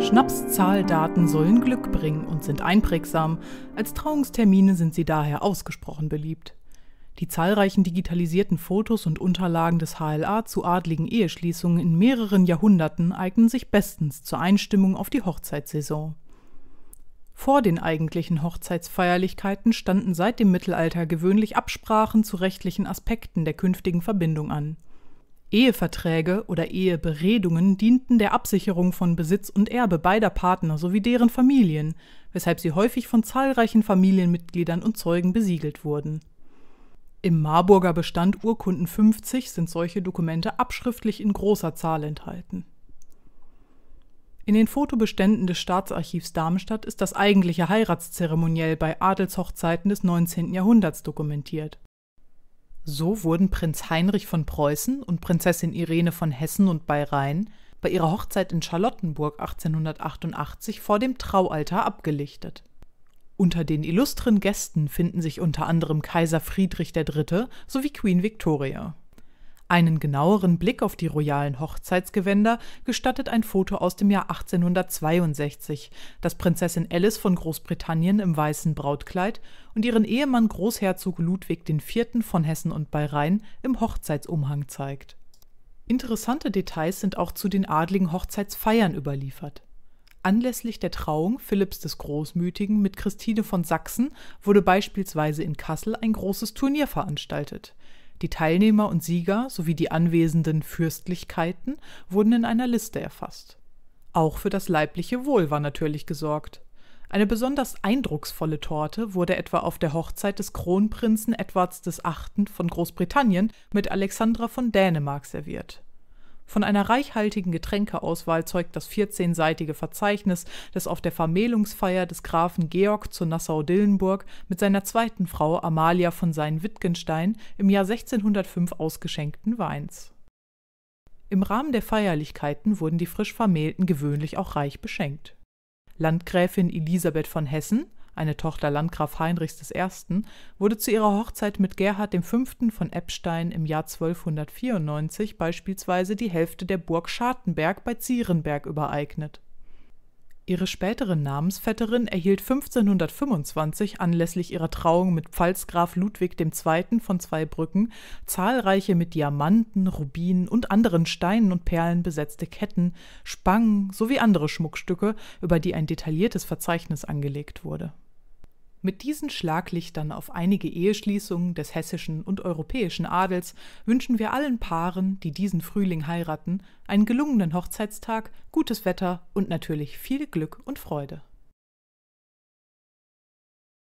Schnapszahldaten sollen Glück bringen und sind einprägsam. Als Trauungstermine sind sie daher ausgesprochen beliebt. Die zahlreichen digitalisierten Fotos und Unterlagen des HLA zu adligen Eheschließungen in mehreren Jahrhunderten eignen sich bestens zur Einstimmung auf die Hochzeitssaison. Vor den eigentlichen Hochzeitsfeierlichkeiten standen seit dem Mittelalter gewöhnlich Absprachen zu rechtlichen Aspekten der künftigen Verbindung an. Eheverträge oder Eheberedungen dienten der Absicherung von Besitz und Erbe beider Partner sowie deren Familien, weshalb sie häufig von zahlreichen Familienmitgliedern und Zeugen besiegelt wurden. Im Marburger Bestand Urkunden 50 sind solche Dokumente abschriftlich in großer Zahl enthalten. In den Fotobeständen des Staatsarchivs Darmstadt ist das eigentliche Heiratszeremoniell bei Adelshochzeiten des 19. Jahrhunderts dokumentiert so wurden Prinz Heinrich von Preußen und Prinzessin Irene von Hessen und Bayrein bei ihrer Hochzeit in Charlottenburg 1888 vor dem Traualtar abgelichtet. Unter den illustren Gästen finden sich unter anderem Kaiser Friedrich III. sowie Queen Victoria. Einen genaueren Blick auf die royalen Hochzeitsgewänder gestattet ein Foto aus dem Jahr 1862, das Prinzessin Alice von Großbritannien im weißen Brautkleid und ihren Ehemann Großherzog Ludwig IV. von Hessen und Bairein im Hochzeitsumhang zeigt. Interessante Details sind auch zu den adligen Hochzeitsfeiern überliefert. Anlässlich der Trauung Philipps des Großmütigen mit Christine von Sachsen wurde beispielsweise in Kassel ein großes Turnier veranstaltet. Die Teilnehmer und Sieger sowie die anwesenden Fürstlichkeiten wurden in einer Liste erfasst. Auch für das leibliche Wohl war natürlich gesorgt. Eine besonders eindrucksvolle Torte wurde etwa auf der Hochzeit des Kronprinzen Edwards VIII. von Großbritannien mit Alexandra von Dänemark serviert von einer reichhaltigen Getränkeauswahl zeugt das 14-seitige Verzeichnis, das auf der Vermählungsfeier des Grafen Georg zu Nassau-Dillenburg mit seiner zweiten Frau Amalia von sein wittgenstein im Jahr 1605 ausgeschenkten Weins. Im Rahmen der Feierlichkeiten wurden die frisch Vermählten gewöhnlich auch reich beschenkt. Landgräfin Elisabeth von Hessen eine Tochter Landgraf Heinrichs I., wurde zu ihrer Hochzeit mit Gerhard V. von Eppstein im Jahr 1294 beispielsweise die Hälfte der Burg Schartenberg bei Zierenberg übereignet. Ihre spätere Namensvetterin erhielt 1525 anlässlich ihrer Trauung mit Pfalzgraf Ludwig II. von Zweibrücken zahlreiche mit Diamanten, Rubinen und anderen Steinen und Perlen besetzte Ketten, Spangen sowie andere Schmuckstücke, über die ein detailliertes Verzeichnis angelegt wurde mit diesen Schlaglichtern auf einige Eheschließungen des hessischen und europäischen Adels wünschen wir allen Paaren, die diesen Frühling heiraten, einen gelungenen Hochzeitstag, gutes Wetter und natürlich viel Glück und Freude.